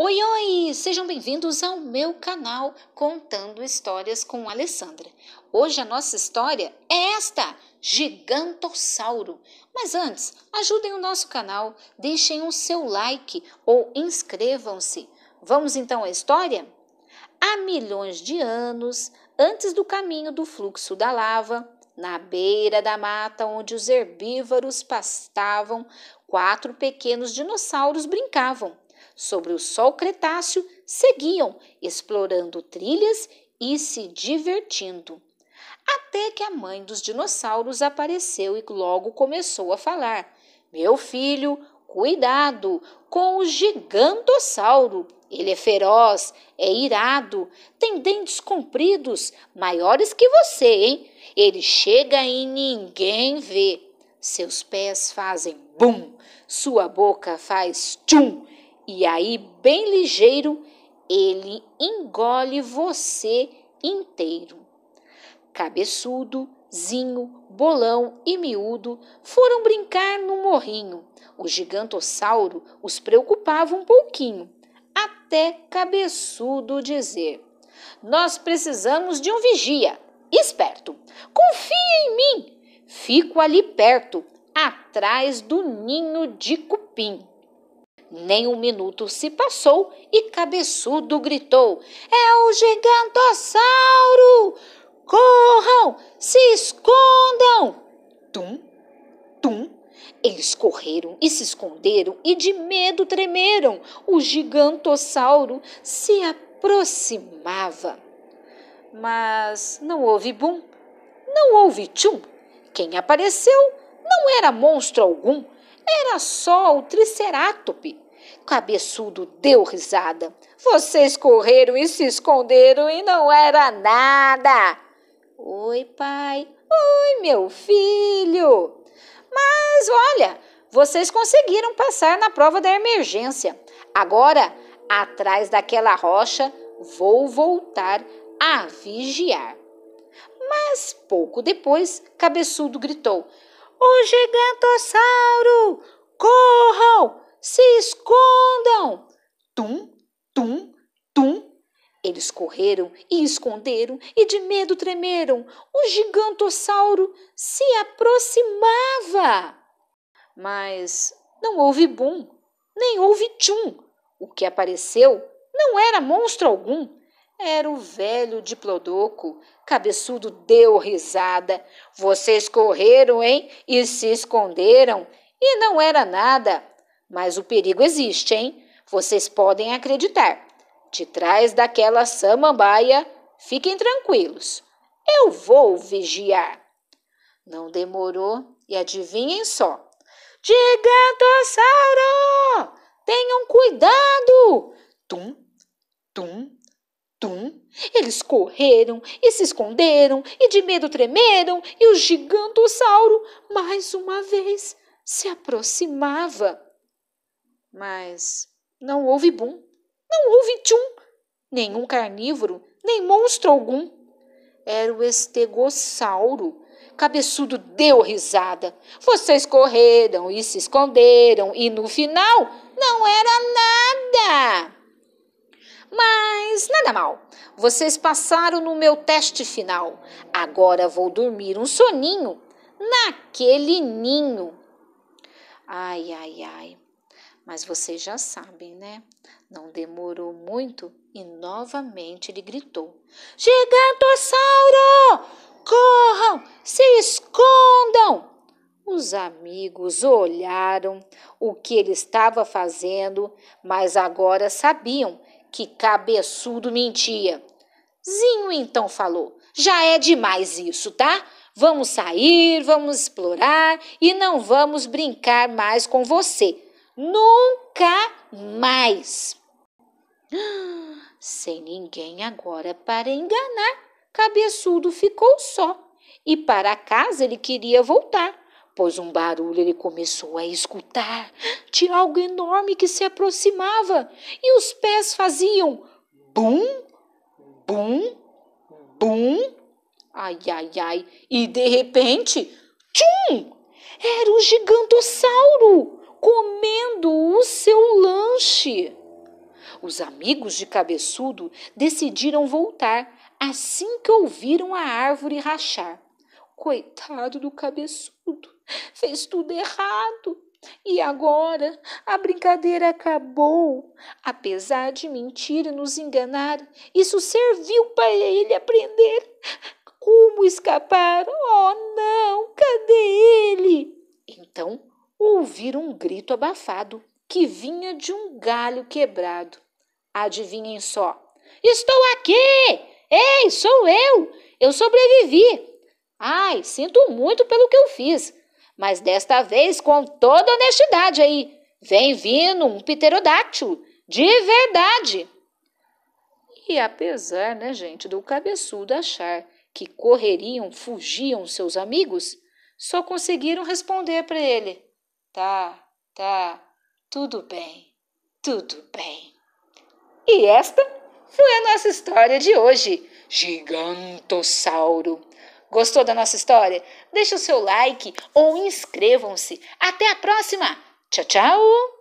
Oi, oi! Sejam bem-vindos ao meu canal Contando Histórias com Alessandra. Hoje a nossa história é esta: Gigantossauro. Mas antes, ajudem o nosso canal, deixem o seu like ou inscrevam-se. Vamos então à história? Há milhões de anos, antes do caminho do fluxo da lava, na beira da mata onde os herbívoros pastavam, quatro pequenos dinossauros brincavam sobre o sol cretáceo seguiam explorando trilhas e se divertindo. Até que a mãe dos dinossauros apareceu e logo começou a falar: Meu filho, cuidado com o gigantossauro. Ele é feroz, é irado, tem dentes compridos, maiores que você, hein? Ele chega e ninguém vê. Seus pés fazem bum, sua boca faz tchum e aí, bem ligeiro, ele engole você inteiro. Cabeçudo, Zinho, Bolão e Miúdo foram brincar no morrinho. O gigantossauro os preocupava um pouquinho, até Cabeçudo dizer: Nós precisamos de um vigia, esperto. Confia em mim, fico ali perto, atrás do ninho de cupim. Nem um minuto se passou e Cabeçudo gritou: É o gigantossauro! Corram! Se escondam! Tum, tum. Eles correram e se esconderam e de medo tremeram. O gigantossauro se aproximava. Mas não houve bum, não houve tchum. Quem apareceu não era monstro algum era só o tricerátope. Cabeçudo deu risada. Vocês correram e se esconderam e não era nada. Oi, pai. Oi, meu filho. Mas olha, vocês conseguiram passar na prova da emergência. Agora, atrás daquela rocha, vou voltar a vigiar. Mas pouco depois, Cabeçudo gritou: o gigantossauro! Corram! Se escondam! Tum, tum, tum. Eles correram e esconderam e de medo tremeram. O gigantossauro se aproximava. Mas não houve bum, nem houve tchum. O que apareceu não era monstro algum, era o velho Diplodoco. Cabeçudo deu risada. Vocês correram, hein? E se esconderam. E não era nada. Mas o perigo existe, hein? Vocês podem acreditar. De trás daquela samambaia, fiquem tranquilos. Eu vou vigiar. Não demorou e adivinhem só. Gigantossauro! Tenham cuidado! Tum, tum, Tum! Eles correram e se esconderam e de medo tremeram, e o gigantossauro, mais uma vez, se aproximava. Mas não houve bum, não houve tchum, nenhum carnívoro, nem monstro algum. Era o estegossauro. Cabeçudo deu risada. Vocês correram e se esconderam, e no final não era nada! Mas nada mal. Vocês passaram no meu teste final. Agora vou dormir um soninho naquele ninho. Ai, ai, ai. Mas vocês já sabem, né? Não demorou muito e novamente ele gritou: Gigantossauro! Corram! Se escondam! Os amigos olharam o que ele estava fazendo, mas agora sabiam que cabeçudo mentia. Zinho então falou: já é demais isso, tá? Vamos sair, vamos explorar e não vamos brincar mais com você. Nunca mais. Sem ninguém agora para enganar, cabeçudo ficou só. E para casa ele queria voltar, Pois um barulho ele começou a escutar de algo enorme que se aproximava e os pés faziam bum, bum, bum, ai, ai, ai, e de repente, tchum! Era o gigantossauro comendo o seu lanche. Os amigos de Cabeçudo decidiram voltar assim que ouviram a árvore rachar. Coitado do cabeçudo, fez tudo errado. E agora a brincadeira acabou. Apesar de mentir e nos enganar, isso serviu para ele aprender como escapar. Oh, não! Cadê ele? Então ouviram um grito abafado que vinha de um galho quebrado. Adivinhem só. Estou aqui! Ei, sou eu! Eu sobrevivi! Ai, sinto muito pelo que eu fiz, mas desta vez com toda honestidade aí. Vem vindo um pterodáctilo, de verdade. E apesar, né, gente, do cabeçudo achar que correriam, fugiam seus amigos, só conseguiram responder para ele: Tá, tá, tudo bem, tudo bem. E esta foi a nossa história de hoje, Gigantossauro. Gostou da nossa história? Deixe o seu like ou inscrevam-se. Até a próxima! Tchau, tchau!